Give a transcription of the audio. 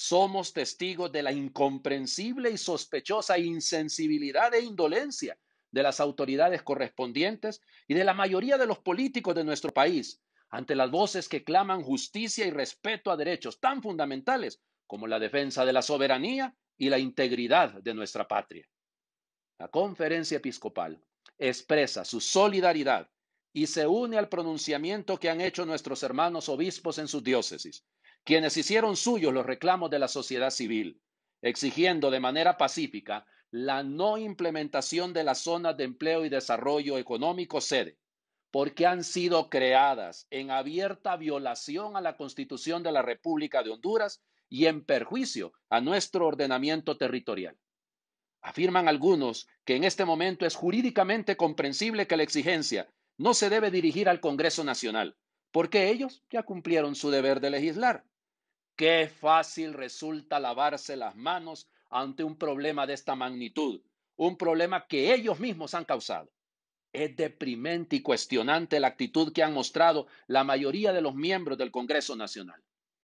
somos testigos de la incomprensible y sospechosa insensibilidad e indolencia de las autoridades correspondientes y de la mayoría de los políticos de nuestro país ante las voces que claman justicia y respeto a derechos tan fundamentales como la defensa de la soberanía y la integridad de nuestra patria. La conferencia episcopal expresa su solidaridad y se une al pronunciamiento que han hecho nuestros hermanos obispos en sus diócesis quienes hicieron suyos los reclamos de la sociedad civil, exigiendo de manera pacífica la no implementación de las zonas de empleo y desarrollo económico sede, porque han sido creadas en abierta violación a la Constitución de la República de Honduras y en perjuicio a nuestro ordenamiento territorial. Afirman algunos que en este momento es jurídicamente comprensible que la exigencia no se debe dirigir al Congreso Nacional, porque ellos ya cumplieron su deber de legislar. Qué fácil resulta lavarse las manos ante un problema de esta magnitud, un problema que ellos mismos han causado. Es deprimente y cuestionante la actitud que han mostrado la mayoría de los miembros del Congreso Nacional.